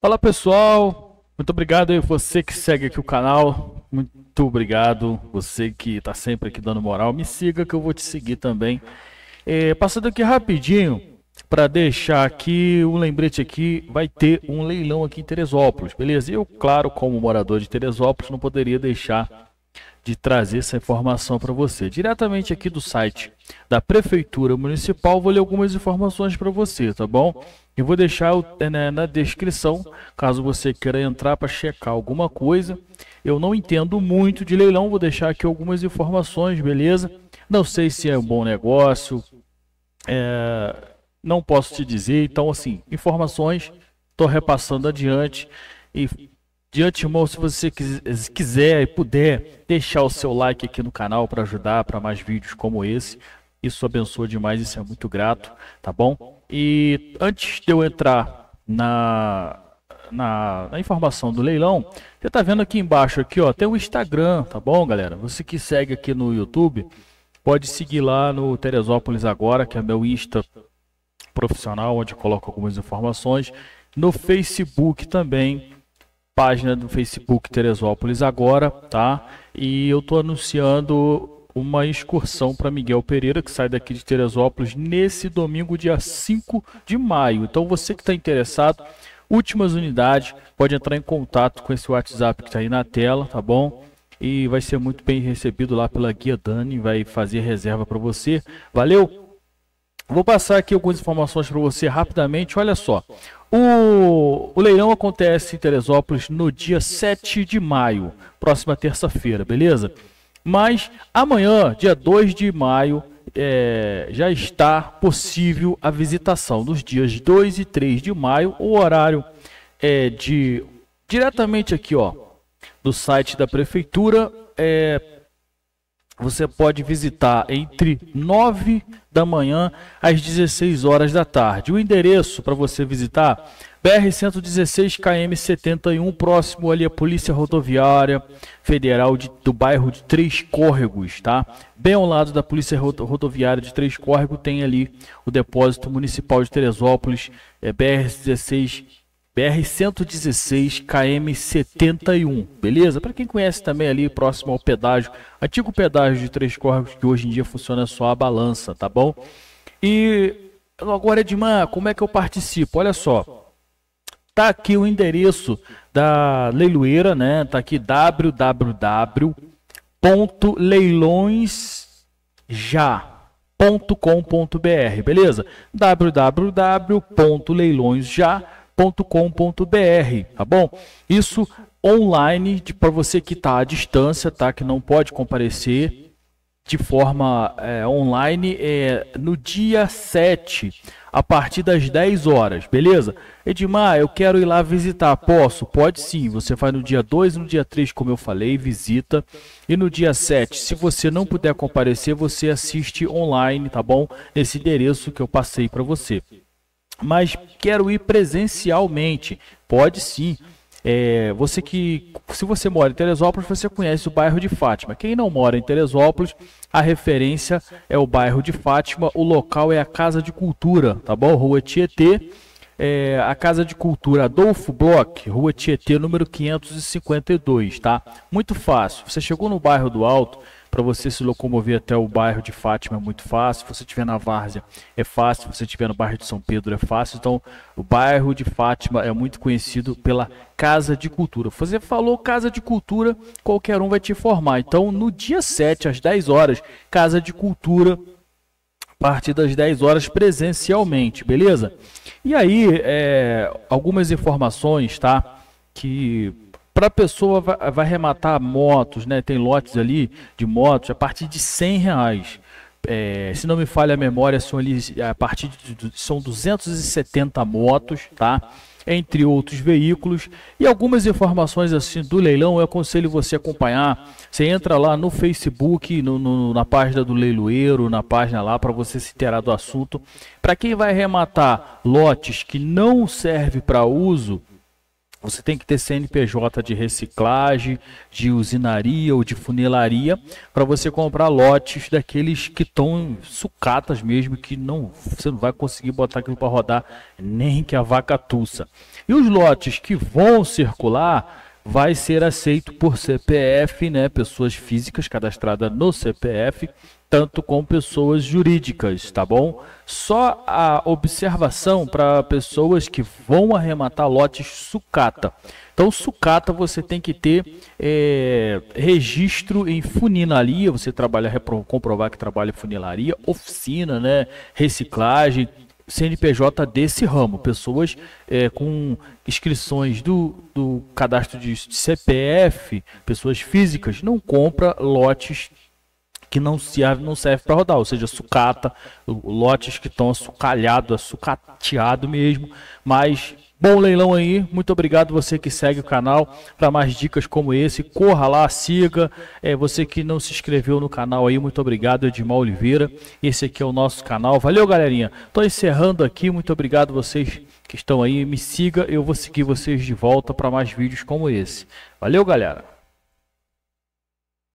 Fala pessoal, muito obrigado aí você que segue aqui o canal, muito obrigado você que está sempre aqui dando moral, me siga que eu vou te seguir também. É, passando aqui rapidinho para deixar aqui um lembrete aqui, vai ter um leilão aqui em Teresópolis, beleza? Eu claro como morador de Teresópolis não poderia deixar de trazer essa informação para você. Diretamente aqui do site da Prefeitura Municipal, vou ler algumas informações para você, tá bom? Eu vou deixar o, é, né, na descrição, caso você queira entrar para checar alguma coisa. Eu não entendo muito de leilão, vou deixar aqui algumas informações, beleza? Não sei se é um bom negócio, é, não posso te dizer. Então, assim, informações, estou repassando adiante e de antemão, se você quiser e puder deixar o seu like aqui no canal para ajudar para mais vídeos como esse, isso abençoa demais, isso é muito grato, tá bom? E antes de eu entrar na, na, na informação do leilão, você tá vendo aqui embaixo aqui, ó, tem o Instagram, tá bom, galera? Você que segue aqui no YouTube, pode seguir lá no Teresópolis agora, que é meu Insta profissional, onde coloco algumas informações. No Facebook também página do Facebook Teresópolis agora, tá? E eu tô anunciando uma excursão para Miguel Pereira, que sai daqui de Teresópolis nesse domingo, dia 5 de maio. Então você que está interessado, últimas unidades, pode entrar em contato com esse WhatsApp que está aí na tela, tá bom? E vai ser muito bem recebido lá pela Guia Dani, vai fazer reserva para você. Valeu! Vou passar aqui algumas informações para você rapidamente. Olha só. O, o, leilão acontece em Teresópolis no dia 7 de maio, próxima terça-feira, beleza? Mas amanhã, dia 2 de maio, é, já está possível a visitação. Nos dias 2 e 3 de maio, o horário é de. Diretamente aqui, ó, do site da prefeitura, é você pode visitar entre 9 da manhã às 16 horas da tarde. O endereço para você visitar BR 116 KM 71, próximo ali à Polícia Rodoviária Federal de, do bairro de Três Córregos, tá? Bem ao lado da Polícia Rodoviária de Três Córregos tem ali o depósito municipal de Teresópolis, é, BR 16 BR-116 KM-71, beleza? Para quem conhece também ali, próximo ao pedágio, antigo pedágio de Três corpos que hoje em dia funciona só a balança, tá bom? E agora, Edmar, como é que eu participo? Olha só, tá aqui o endereço da leiloeira, né? Tá aqui www.leilõesja.com.br, beleza? www.leilõesja.com.br www.ecoagro.com.br, tá bom? Isso online para você que está à distância, tá? Que não pode comparecer de forma é, online é, no dia 7, a partir das 10 horas, beleza? Edmar, eu quero ir lá visitar. Posso? Pode sim. Você vai no dia 2 e no dia 3, como eu falei, visita. E no dia 7, se você não puder comparecer, você assiste online, tá bom? Nesse endereço que eu passei para você mas quero ir presencialmente. Pode sim. É, você que, se você mora em Teresópolis, você conhece o bairro de Fátima. Quem não mora em Teresópolis, a referência é o bairro de Fátima. O local é a Casa de Cultura, tá bom? Rua Tietê. É, a Casa de Cultura Adolfo Bloch, Rua Tietê, número 552, tá? Muito fácil. Você chegou no bairro do Alto, para você se locomover até o bairro de Fátima é muito fácil. Se você estiver na Várzea, é fácil. Se você estiver no bairro de São Pedro, é fácil. Então, o bairro de Fátima é muito conhecido pela Casa de Cultura. Você falou Casa de Cultura, qualquer um vai te informar. Então, no dia 7, às 10 horas, Casa de Cultura a partir das 10 horas presencialmente, beleza? E aí, é, algumas informações, tá? Que para a pessoa vai, vai rematar motos, né? Tem lotes ali de motos a partir de 100 reais. É, se não me falha a memória, são ali é, a partir de são 270 motos, tá? Entre outros veículos e algumas informações assim do leilão, eu aconselho você acompanhar. Você entra lá no Facebook, no, no na página do leiloeiro, na página lá para você se inteirar do assunto. Para quem vai rematar lotes que não serve para uso, você tem que ter CNPJ de reciclagem, de usinaria ou de funelaria para você comprar lotes daqueles que estão sucatas mesmo, que não você não vai conseguir botar aquilo para rodar nem que a vaca tussa. E os lotes que vão circular vai ser aceito por CPF, né, pessoas físicas cadastradas no CPF tanto com pessoas jurídicas, tá bom? Só a observação para pessoas que vão arrematar lotes sucata. Então, sucata você tem que ter é, registro em funilaria, você trabalha, comprovar que trabalha em funilaria, oficina, né, reciclagem, CNPJ desse ramo, pessoas é, com inscrições do, do cadastro de CPF, pessoas físicas, não compra lotes que não serve, não serve para rodar, ou seja, sucata, lotes que estão sucalhados, sucateado mesmo, mas Bom leilão aí, muito obrigado você que segue o canal. Para mais dicas como esse, corra lá, siga. É, você que não se inscreveu no canal aí, muito obrigado, Edmar Oliveira. Esse aqui é o nosso canal. Valeu, galerinha. Tô encerrando aqui, muito obrigado vocês que estão aí. Me siga, eu vou seguir vocês de volta para mais vídeos como esse. Valeu, galera.